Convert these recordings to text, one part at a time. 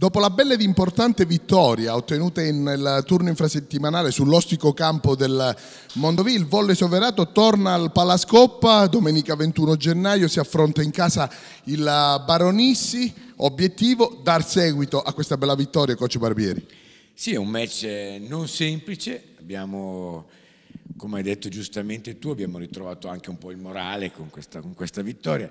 Dopo la bella ed importante vittoria ottenuta nel turno infrasettimanale sull'ostico campo del Mondovì, il volle soverato torna al Palascoppa, domenica 21 gennaio si affronta in casa il Baronissi, obiettivo dar seguito a questa bella vittoria, coach Barbieri. Sì, è un match eh, non semplice, abbiamo, come hai detto giustamente tu, abbiamo ritrovato anche un po' il morale con questa, con questa vittoria.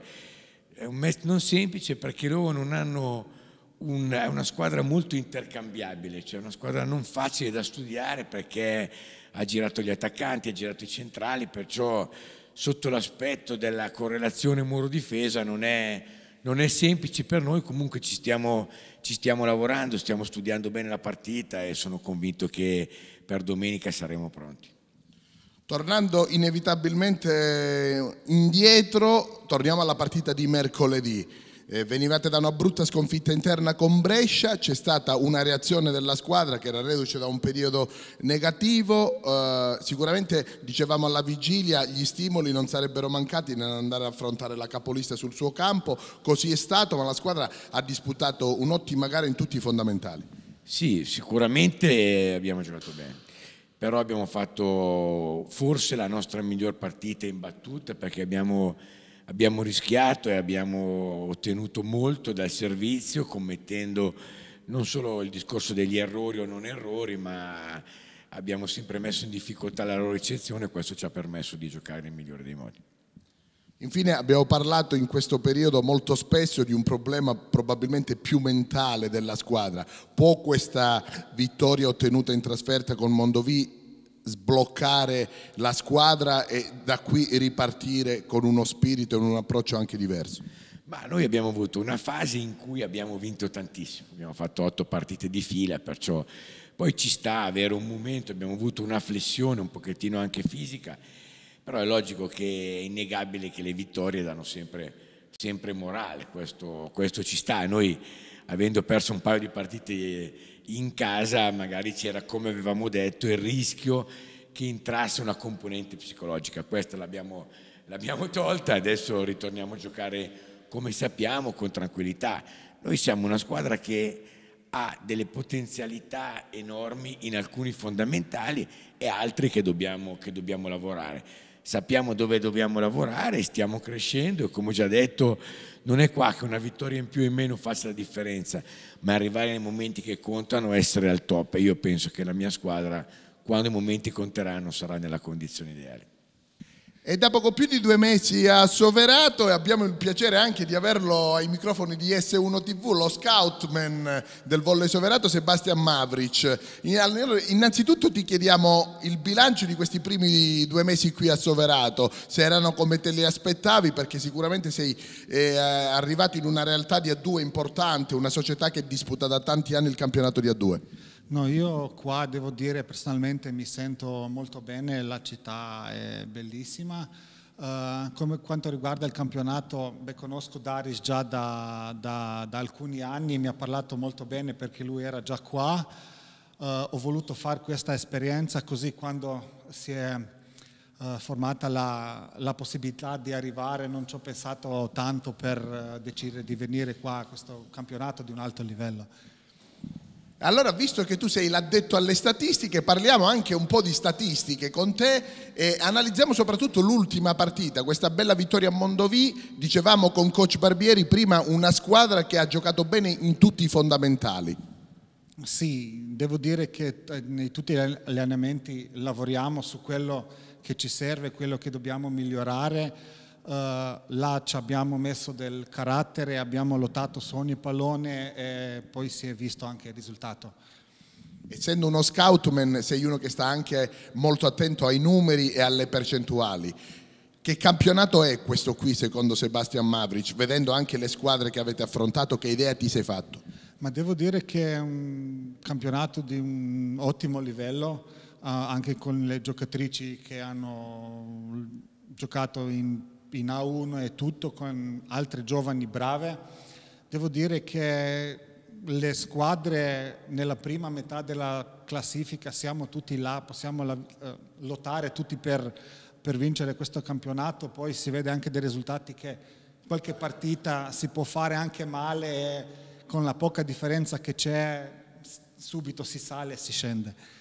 È un match non semplice perché loro non hanno un, è una squadra molto intercambiabile, cioè una squadra non facile da studiare perché ha girato gli attaccanti, ha girato i centrali, perciò sotto l'aspetto della correlazione muro-difesa non è, non è semplice per noi, comunque ci stiamo, ci stiamo lavorando, stiamo studiando bene la partita e sono convinto che per domenica saremo pronti. Tornando inevitabilmente indietro, torniamo alla partita di mercoledì eh, venivate da una brutta sconfitta interna con Brescia, c'è stata una reazione della squadra che era reduce da un periodo negativo, eh, sicuramente dicevamo alla vigilia gli stimoli non sarebbero mancati nell'andare a affrontare la capolista sul suo campo, così è stato, ma la squadra ha disputato un'ottima gara in tutti i fondamentali. Sì, sicuramente abbiamo giocato bene però abbiamo fatto forse la nostra miglior partita in battuta perché abbiamo abbiamo rischiato e abbiamo ottenuto molto dal servizio commettendo non solo il discorso degli errori o non errori, ma abbiamo sempre messo in difficoltà la loro eccezione e questo ci ha permesso di giocare nel migliore dei modi. Infine abbiamo parlato in questo periodo molto spesso di un problema probabilmente più mentale della squadra. Può questa vittoria ottenuta in trasferta con Mondovì sbloccare la squadra e da qui ripartire con uno spirito e un approccio anche diverso? Ma noi abbiamo avuto una fase in cui abbiamo vinto tantissimo, abbiamo fatto otto partite di fila, perciò poi ci sta avere un momento, abbiamo avuto una flessione un pochettino anche fisica, però è logico che è innegabile che le vittorie danno sempre, sempre morale, questo, questo ci sta. Noi avendo perso un paio di partite in casa magari c'era, come avevamo detto, il rischio che entrasse una componente psicologica. Questa l'abbiamo, l'abbiamo tolta, adesso ritorniamo a giocare come sappiamo, con tranquillità. Noi siamo una squadra che ha delle potenzialità enormi in alcuni fondamentali e altri che dobbiamo, che dobbiamo lavorare sappiamo dove dobbiamo lavorare, stiamo crescendo e come ho già detto non è qua che una vittoria in più o in meno faccia la differenza, ma arrivare nei momenti che contano, essere al top e io penso che la mia squadra quando i momenti conteranno sarà nella condizione ideale e da poco più di due mesi ha soverato e abbiamo il piacere anche di averlo ai microfoni di S1 TV, lo scoutman del volley soverato Sebastian Mavric. Innanzitutto ti chiediamo il bilancio di questi primi due mesi qui a Soverato, se erano come te li aspettavi, perché sicuramente sei eh, arrivato in una realtà di A2 importante, una società che disputa da tanti anni il campionato di A2. No, io qua devo dire personalmente mi sento molto bene, la città è bellissima. Uh, come quanto riguarda il campionato, beh, conosco Daris già da, da, da, alcuni anni, mi ha parlato molto bene perché lui era già qua. Uh, ho voluto fare questa esperienza così quando si è uh, formata la, la, possibilità di arrivare non ci ho pensato tanto per decidere di venire qua a questo campionato di un alto livello. Allora, visto che tu sei l'addetto alle statistiche, parliamo anche un po' di statistiche con te e analizziamo soprattutto l'ultima partita, questa bella vittoria a Mondovì. Dicevamo con coach Barbieri prima una squadra che ha giocato bene in tutti i fondamentali. Sì, devo dire che eh, in tutti gli allenamenti lavoriamo su quello che ci serve, quello che dobbiamo migliorare eh, là ci abbiamo messo del carattere, abbiamo lottato su ogni pallone e poi si è visto anche il risultato. Essendo uno scoutman sei uno che sta anche molto attento ai numeri e alle percentuali. Che campionato è questo qui secondo Sebastian Mavric, vedendo anche le squadre che avete affrontato, che idea ti sei fatto? Ma devo dire che è un campionato di un ottimo livello, eh, anche con le giocatrici che hanno giocato in in A1 e tutto con altre giovani brave, devo dire che le squadre nella prima metà della classifica siamo tutti là, possiamo la, eh, lottare tutti per, per vincere questo campionato, poi si vede anche dei risultati che qualche partita si può fare anche male e con la poca differenza che c'è subito si sale e si scende.